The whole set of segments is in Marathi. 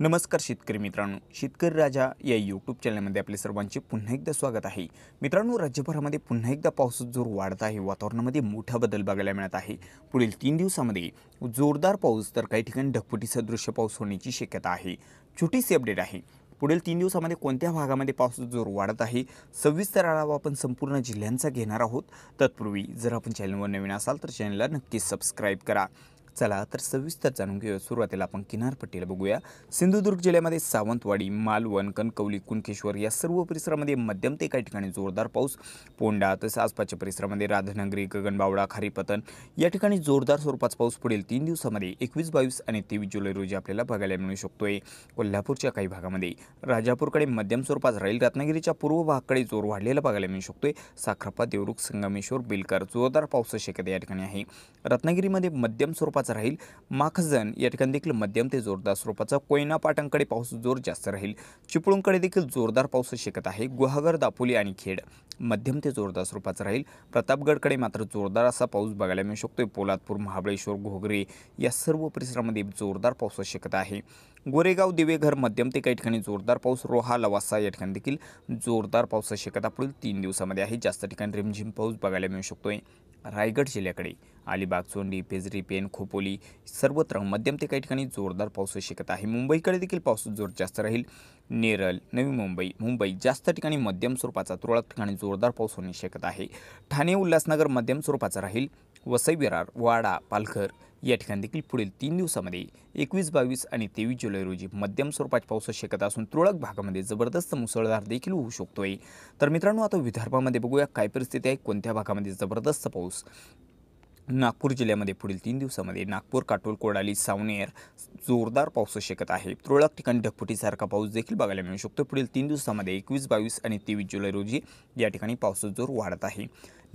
नमस्कार शेतकरी मित्रांनो शेतकरी राजा या यूट्यूब चॅनलमध्ये आपले सर्वांचे पुन्हा एकदा स्वागत आहे मित्रांनो राज्यभरामध्ये पुन्हा एकदा पावसाचा जोर वाढत आहे वातावरणामध्ये मोठा बदल बघायला मिळत आहे पुढील तीन दिवसामध्ये जोरदार पाऊस तर काही ठिकाणी सदृश्य पाऊस होण्याची शक्यता आहे छोटीशी अपडेट आहे पुढील तीन दिवसामध्ये कोणत्या भागामध्ये पावसाचा जोर वाढत आहे सविस्तर आढावा आपण संपूर्ण जिल्ह्यांचा घेणार आहोत तत्पूर्वी जर आपण चॅनलवर नवीन असाल तर चॅनलला नक्कीच सबस्क्राईब करा चला तर सविस्तर जाणून घेऊया सुरुवातीला आपण किनारपट्टीला बघूया सिंधुदुर्ग जिल्ह्यामध्ये सावंतवाडी मालवण कणकवली कुणकेश्वर या सर्व परिसरामध्ये मध्यम ते काही ठिकाणी जोरदार पाऊस पोंडा तसेच आसपासच्या परिसरामध्ये राधानगरी गगनबावडा खारीपतन या ठिकाणी जोरदार स्वरूपाचा पाऊस पडेल तीन दिवसामध्ये एकवीस बावीस आणि तेवीस जुलै रोजी आपल्याला बघायला मिळू शकतोय कोल्हापूरच्या काही भागामध्ये राजापूरकडे मध्यम स्वरूपात राहील रत्नागिरीच्या पूर्व भागाकडे जोर वाढलेला बघायला मिळू शकतोय साखरपा देवरुख संगमेश्वर बिलकर जोरदार पावसाची शक्यता या ठिकाणी आहे रत्नागिरीमध्ये मध्यम स्वरूपात राहील माखजन या ठिकाणी देखील मध्यम ते जोरदार स्वरूपाचा कोयना पाटांकडे पाऊस जोर जास्त राहील चिपळूणकडे देखील जोरदार पाऊस शिकत आहे गुहागर दापोली आणि खेड मध्यम ते जोरदार स्वरूपाचा राहील प्रतापगडकडे मात्र जोरदार असा पाऊस बघायला मिळू शकतोय पोलादपूर महाबळेश्वर घोगरे या सर्व परिसरामध्ये जोरदार पाऊस शिकत आहे गोरेगाव दिवेघर मध्यम ते काही ठिकाणी जोरदार पाऊस रोहा लवासा या ठिकाणी देखील जोरदार पाऊस शक्यता पुढील तीन दिवसामध्ये आहे जास्त ठिकाणी रिमझिम पाऊस बघायला मिळू शकतोय रायगड जिल्ह्याकडे अलिबाग चोंडी पेजरी पेन खोपोली सर्वत्र मध्यम ते काही ठिकाणी जोरदार पाऊस शिकत आहे मुंबईकडे देखील पाऊस जोर जास्त राहील नेरळ नवी मुंबई मुंबई जास्त ठिकाणी मध्यम स्वरूपाचा तुरळक ठिकाणी जोरदार पाऊस होण्याची शक्यता आहे ठाणे उल्हासनगर मध्यम स्वरूपाचा राहील वसई विरार वाडा पालघर या ठिकाणी देखील पुढील तीन दिवसामध्ये एकवीस बावीस आणि तेवीस जुलै रोजी मध्यम स्वरूपाची पाऊस शक्यता असून तुरळक भागामध्ये जबरदस्त मुसळधार देखील होऊ शकतोय तर मित्रांनो आता विदर्भामध्ये बघूया काय परिस्थिती आहे कोणत्या भागामध्ये जबरदस्त पाऊस नागपूर जिल्ह्यामध्ये पुढील तीन दिवसामध्ये नागपूर काटोल कोडाली सावनेर जोरदार पाऊस शकत आहे तुरळक ठिकाणी ढगफुटीसारखा पाऊस देखील बघायला मिळू शकतो पुढील तीन दिवसामध्ये एकवीस बावीस आणि तेवीस जुलै रोजी या ठिकाणी पावसाचा जोर वाढत आहे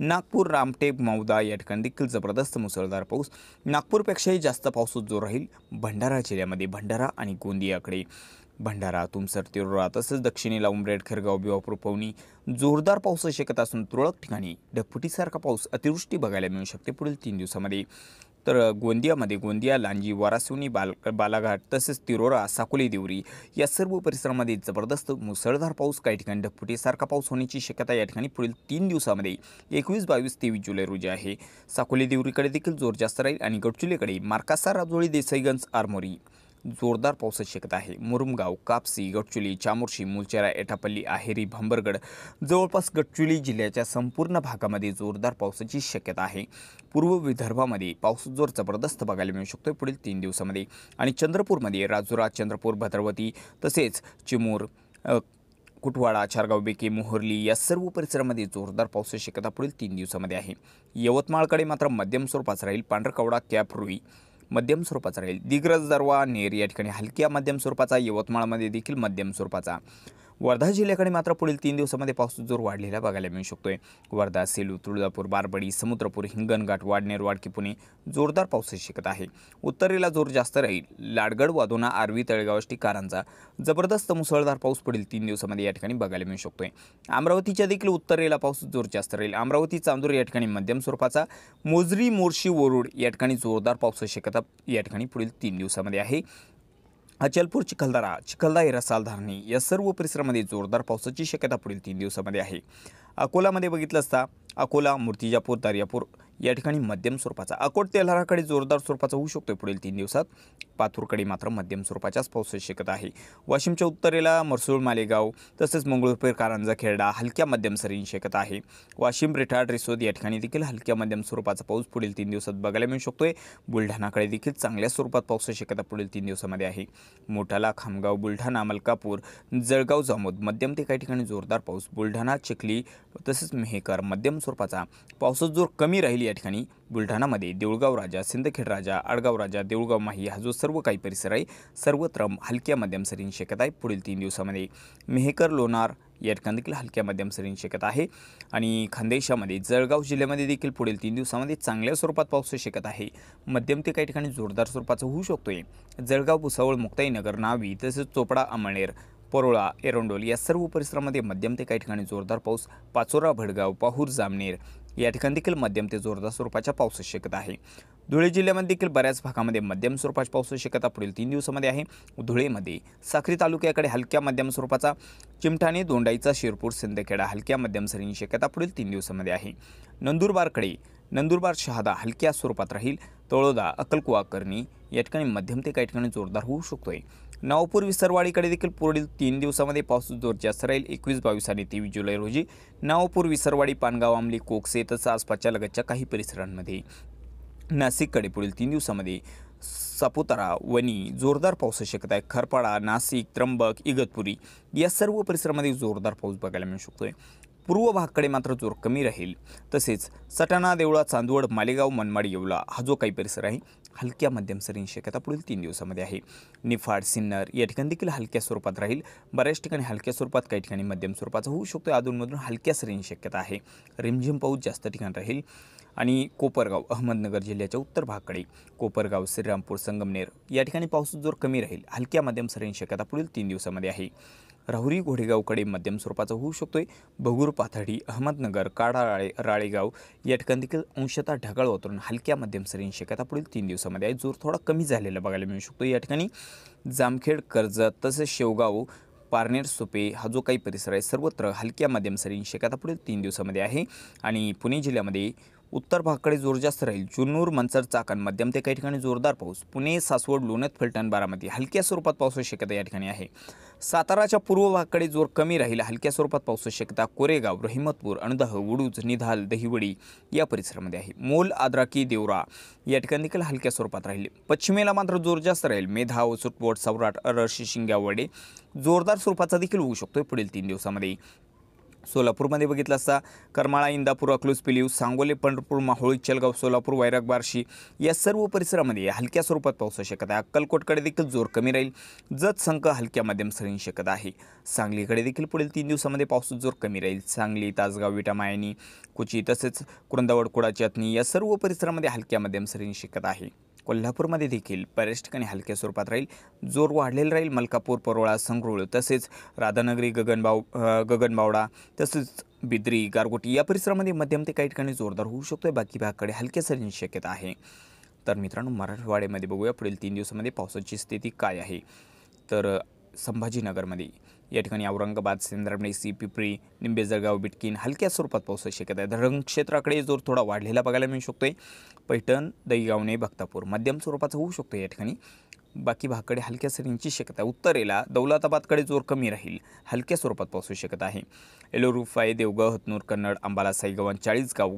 नागपूर रामटेक मौदा या ठिकाणी देखील जबरदस्त मुसळधार पाऊस नागपूरपेक्षाही जास्त पावसाचा जोर राहील भंडारा जिल्ह्यामध्ये भंडारा आणि गोंदियाकडे भंडारा तुमसर तिरोरा तसंच दक्षिणेला उमरेड खरगाव बिवापूर पवनी जोरदार पाऊस शकत असून तुरळक ठिकाणी ढगफुटीसारखा पाऊस अतिवृष्टी बघायला मिळू शकते पुढील तीन दिवसामध्ये तर गोंदियामध्ये गोंदिया लांजी वारासिवनी बाल बालाघाट तसेच तिरोरा साकोली देवरी या सर्व परिसरामध्ये जबरदस्त मुसळधार पाऊस काही ठिकाणी ढगफुटीसारखा पाऊस होण्याची शक्यता या ठिकाणी पुढील तीन दिवसामध्ये एकवीस बावीस तेवीस जुलै रोजी आहे साकोली देवरीकडे देखील जोर जास्त राहील आणि गडचुलीकडे मार्कासार राजोळी देसाईगंज आरमोरी जोरदार पावसाची शक्यता आहे मुरुमगाव कापसी गडचुली चामोर्शी मुलचेरा एटापल्ली आहेरी भंबरगड जवळपास गडचुली जिल्ह्याच्या संपूर्ण भागामध्ये जोरदार पावसाची शक्यता आहे पूर्व विदर्भामध्ये पाऊस जोर जबरदस्त बघायला मिळू शकतो पुढील तीन दिवसामध्ये आणि चंद्रपूरमध्ये राजुरा चंद्रपूर भद्रवती तसेच चिमूर कुटवाडा चारगाव बेके मोहर्ली या सर्व परिसरामध्ये जोरदार पावसाची शक्यता पुढील तीन दिवसामध्ये आहे यवतमाळकडे मात्र मध्यम स्वरूपाचा राहील पांढरकवडा कॅप रुई मध्यम स्वरूपाचा राहील दिग्रज दरवा नेर या ठिकाणी हलक्या मध्यम स्वरूपाचा यवतमाळमध्ये देखील मध्यम स्वरूपाचा वर्धा जिल्ह्याकडे मात्र पुढील तीन दिवसामध्ये पाऊस जोर वाढलेला बघायला मिळू शकतोय वर्धा सेलू तुळजापूर बारबडी समुद्रपूर हिंगणघाट वाडनेर वाडकी पुणे जोरदार पाऊस शिकत आहे उत्तरेला जोर जास्त राहील लाडगड वादोना आर्वी तळेगावष्टी कारांचा जबरदस्त मुसळधार पाऊस पुढील तीन दिवसामध्ये या ठिकाणी बघायला मिळू शकतोय अमरावतीच्या देखील उत्तरेला पाऊस जोर जास्त राहील अमरावती चांदूर या ठिकाणी मध्यम स्वरूपाचा मोजरी मोर्शी वरुड या ठिकाणी जोरदार पावसाची शक्यता या ठिकाणी पुढील तीन दिवसामध्ये आहे अचलपूर चिखलदारा चिखलदा रसाल धारणी या सर्व परिसरामध्ये जोरदार पावसाची शक्यता पुढील तीन दिवसामध्ये आहे अकोलामध्ये बघितलं असता अकोला मूर्तिजापूर दर्यापूर या ठिकाणी मध्यम स्वरूपाचा अकोट तेल्हाराकडे जोरदार स्वरूपाचा होऊ शकतो पुढील तीन दिवसात पाथूरकडे मात्र मध्यम स्वरूपाच्याच पाऊस शक्यता आहे वाशिमच्या उत्तरेला मरसूळ मालेगाव तसेच मंगळूरपेर कारंजा खेरडा हलक्या मध्यम सरींची शक्यता आहे वाशिम रिठाड रिसोद या ठिकाणी देखील हलक्या मध्यम स्वरूपाचा पाऊस पुढील तीन दिवसात बघायला मिळू शकतोय बुलढाणाकडे देखील चांगल्या स्वरूपात पाऊस शक्यता पुढील तीन दिवसामध्ये आहे मोठाला खामगाव बुलढाणा मलकापूर जळगाव जामोद मध्यम ते काही ठिकाणी जोरदार पाऊस बुलढाणा चिखली तसेच मेहकर मध्यम स्वरूपाचा पावसात जोर कमी राहील या ठिकाणी बुलढाणामध्ये देऊळगाव राजा सिंदखेड राजा आडगाव राजा देऊळगाव माही हा जो सर्व काही परिसर आहे सर्वत्र हलक्या मध्यम सरींची शक्यता आहे पुढील तीन दिवसामध्ये मेहकर लोणार या ठिकाणी देखील हलक्या मध्यम सरींची शक्यता आहे आणि खानदेशामध्ये जळगाव जिल्ह्यामध्ये देखील पुढील तीन दिवसामध्ये चांगल्या स्वरूपात पाऊस शेकत आहे मध्यम ते काही ठिकाणी जोरदार स्वरूपाचा होऊ शकतो आहे जळगाव भुसावळ मुक्ताईनगर नावी तसेच चोपडा अमळनेर परोळा एरंडोल या सर्व परिसरामध्ये मध्यम ते काही ठिकाणी जोरदार पाऊस पाचोरा भडगाव पाहूर जामनेर या ठिकाणी देखील मध्यम ते जोरदार स्वरूपाच्या पावसाची शक्यता आहे धुळे जिल्ह्यामध्ये देखील बऱ्याच भागामध्ये मध्यम स्वरूपाची पावसाची शक्यता पुढील तीन दिवसामध्ये आहे धुळेमध्ये साखरी तालुक्याकडे हलक्या मध्यम स्वरूपाचा चिमठाणे दोंडाईचा शिरपूर सिंदखेडा हलक्या मध्यम सरींची शक्यता पुढील तीन दिवसामध्ये आहे नंदुरबारकडे नंदुरबार शहादा हलक्या स्वरूपात राहील तळोदा अक्कलकुवा करणी या ठिकाणी मध्यम ते काही ठिकाणी जोरदार होऊ शकतो आहे नागपूर विसरवाडीकडे देखील पुढील तीन दिवसामध्ये पाऊस जोर जास्त राहील एकवीस बावीस आणि तेवीस जुलै रोजी नागपूर विसरवाडी पानगाव आमली कोकसे तसंच आसपासच्या लगतच्या काही परिसरांमध्ये नाशिककडे पुढील तीन दिवसामध्ये सापुतारा वणी जोरदार पाऊस शक्यता आहे खरपाडा नाशिक त्र्यंबक इगतपुरी या सर्व परिसरामध्ये जोरदार पाऊस बघायला मिळू शकतो आहे पूर्व भागकडे मात्र जोर कमी राहील तसेच सटाणा देवळा चांदवड मालेगाव मनमाड येवला हा जो काही परिसर आहे हलक्या सरींची शक्यता पुढील तीन दिवसामध्ये आहे निफाड सिन्नर या ठिकाणी देखील हलक्या स्वरूपात राहील बऱ्याच ठिकाणी हलक्या स्वरूपात काही ठिकाणी मध्यम स्वरूपाचा होऊ शकतो अधूनमधून हलक्या सरींची शक्यता आहे रिमझिम पाऊस जास्त ठिकाणी राहील आणि कोपरगाव अहमदनगर जिल्ह्याच्या उत्तर भागकडे कोपरगाव श्रीरामपूर संगमनेर या ठिकाणी पाऊस जोर कमी राहील हलक्या मध्यम सरींची शक्यता पुढील तीन दिवसामध्ये आहे राहुरी घोडेगावकडे मध्यम स्वरूपाचा होऊ शकतोय बगूर पाथडी अहमदनगर काढा राळेगाव या ठिकाणी देखील अंशतः ढगाळ वातावरण हलक्या मध्यम सरीन शक्यता पुढील तीन दिवसामध्ये आहे जोर थोडा कमी झालेला बघायला मिळू शकतो या ठिकाणी जामखेड कर्जत तसेच शेवगाव पारनेर सोपे हा जो काही परिसर आहे सर्वत्र हलक्या मध्यम सरीन शक्यता पुढील तीन दिवसामध्ये आहे आणि पुणे जिल्ह्यामध्ये उत्तर भागाकडे जोर जास्त राहील जुन्नूर मंचर चाकण मध्यम ते काही ठिकाणी जोरदार पाऊस पुणे सासवड लोणत फलटण बारामती हलक्या स्वरूपात पावसाची शक्यता या ठिकाणी आहे साताराच्या पूर्व भागकडे जोर कमी राहील हलक्या स्वरूपात पावसाची शक्यता कोरेगाव रहिमतपूर अणदह वडूज निधाल दहिवडी या परिसरामध्ये आहे मोल आद्राकी देवरा या ठिकाणी देखील हलक्या स्वरूपात राहील पश्चिमेला मात्र जोर जास्त राहील मेधा सुटवट सवराट अरशी शिंग्यावडे जोरदार स्वरूपाचा देखील होऊ शकतो पुढील तीन दिवसामध्ये सोलापूरमध्ये बघितलं असता करमाळा इंदापूर अकलूज पिलीव सांगोले पंढरपूर माहोळी चलगाव सोलापूर वैराग बार्शी या सर्व परिसरामध्ये हलक्या स्वरूपात पाऊस शकत आहे अक्कलकोटकडे देखील जोर कमी राहील जत संख हलक्या मध्यम सरी शकत आहे सांगलीकडे देखील पुढील तीन दिवसामध्ये पाऊस जोर कमी राहील सांगली तासगाव विटा कुची तसेच कुरंदावड कुडाची अतनी या सर्व परिसरामध्ये हलक्या मध्यम सरींची शकत आहे कोल्हापूरमध्ये देखील बऱ्याच ठिकाणी हलक्या स्वरूपात राहील जोर वाढलेला राहील मलकापूर परोळा संगरूळ तसेच राधानगरी गगनबाव गगनबावडा तसेच बिद्री गारगोटी या परिसरामध्ये मध्यम ते काही ठिकाणी जोरदार होऊ शकतो बाकी भागाकडे हलक्या सरींची शक्यता आहे तर मित्रांनो मराठवाड्यामध्ये बघूया पुढील तीन दिवसामध्ये पावसाची स्थिती काय आहे तर संभाजीनगरमध्ये या ठिकाणी औरंगाबाद सी पिपरी निंबेजळगाव बिटकीन हलक्या स्वरूपात पाऊस शक्यता आहे धरण क्षेत्राकडे जोर थोडा वाढलेला बघायला मिळू शकतो पैठण दहीगावने भक्तापूर मध्यम स्वरूपाचा होऊ शकतो या ठिकाणी बाकी भागाकडे हलक्या सरींची शक्यता आहे उत्तरेला दौलताबादकडे जोर कमी राहील हलक्या स्वरूपात होऊ शकत आहे फाय देवगाव हतनूर कन्नड अंबाला साईगाव गाव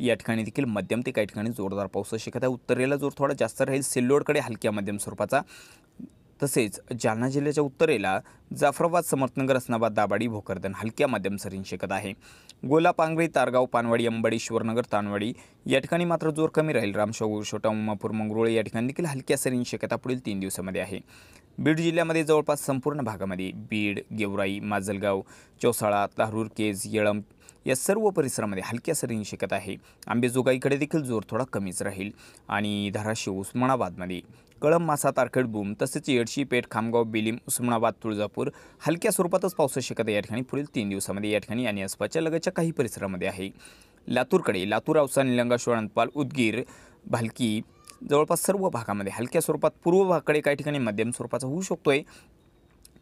या ठिकाणी देखील मध्यम ते काही ठिकाणी जोरदार होऊ शक्यता आहे उत्तरेला जोर थोडा जास्त राहील सिल्लोडकडे हलक्या मध्यम स्वरूपाचा तसेच जालना जिल्ह्याच्या उत्तरेला जाफराबाद समर्थनगर असनाबाद दाबाडी भोकरदन हलक्या माध्यम सरीं शेकत आहे गोला पांगरी तारगाव पानवाडी अंबाडी शिवरनगर तानवाडी या ठिकाणी मात्र जोर कमी राहील रामशाहू छोटा उमापूर मंगरुळे या ठिकाणी देखील हलक्या सरीं शेकता पुढील तीन दिवसामध्ये आहे बीड जिल्ह्यामध्ये जवळपास संपूर्ण भागामध्ये बीड गेवराई माजलगाव चौसाळा तारूर केज येळम या सर्व परिसरामध्ये हलक्या सरींनी शिकत आहे आंबेजोगाईकडे देखील जोर थोडा कमीच राहील आणि धाराशिव उस्मानाबादमध्ये कळंब मासा तारखेड बूम तसेच येडशी पेठ खामगाव बिलिम उस्मानाबाद तुळजापूर हलक्या स्वरूपातच पावसाची शिकत या ठिकाणी पुढील तीन दिवसामध्ये या ठिकाणी आणि आसपासच्या लगतच्या काही परिसरामध्ये आहे लातूरकडे लातूर औसा निलंगा शिवानपाल उदगीर भालकी जवळपास सर्व भागामध्ये हलक्या स्वरूपात पूर्व भागाकडे काही ठिकाणी मध्यम स्वरूपाचा होऊ शकतोय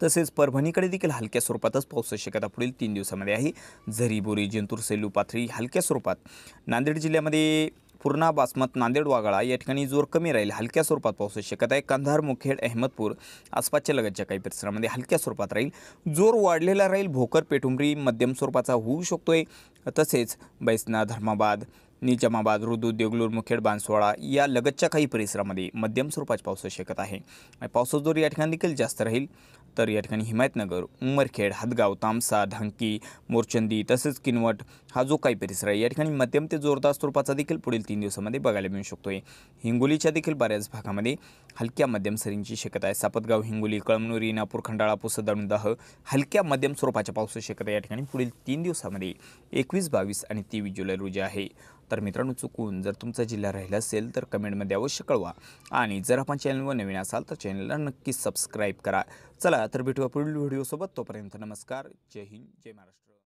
तसेच परभणीकडे देखील हलक्या स्वरूपातच पावसाची शक्यता पुढील तीन दिवसामध्ये आहे झरीबोरी बोरी जिंतूर सेलू पाथरी हलक्या स्वरूपात नांदेड जिल्ह्यामध्ये पूर्णा बासमत नांदेड वागळा या ठिकाणी जोर कमी राहील हलक्या स्वरूपात पावसाची शक्यता आहे कंधार मुखेड अहमदपूर आसपासच्या लगतच्या काही परिसरामध्ये हलक्या स्वरूपात राहील जोर वाढलेला राहील भोकर पेटुंबरी मध्यम स्वरूपाचा होऊ शकतो आहे तसेच बैसना धर्माबाद निजामाबाद रुदू देगलूर मुखेड बांसवाडा या लगतच्या काही परिसरामध्ये मध्यम स्वरूपाची पावसाची शक्यता आहे पावसाचा जोर या ठिकाणी देखील जास्त राहील तर या ठिकाणी हिमायतनगर उमरखेड हदगाव तामसा ढांकी मोरचंदी तसेच किनवट हा जो काही परिसर आहे या ठिकाणी मध्यम ते जोरदार स्वरूपाचा देखील पुढील तीन दिवसामध्ये बघायला मिळू शकतो आहे हिंगोलीच्या देखील बऱ्याच भागामध्ये हलक्या मध्यम सरींची शक्यता आहे सापतगाव हिंगोली कळमनुरी नापूर खंडाळा दह हलक्या मध्यम स्वरूपाच्या पावसाची शक्यता या ठिकाणी पुढील तीन दिवसामध्ये एकवीस बावीस आणि तेवीस जुलै रोजी आहे तर मित्रांनो चुकून जर तुमचा जिल्हा राहिला असेल तर कमेंटमध्ये अवश्य कळवा आणि जर आपण चॅनलवर नवीन असाल तर चॅनलला नक्कीच सबस्क्राईब करा चला तर भेटूया पुढील व्हिडिओसोबत तोपर्यंत नमस्कार जय हिंद जय महाराष्ट्र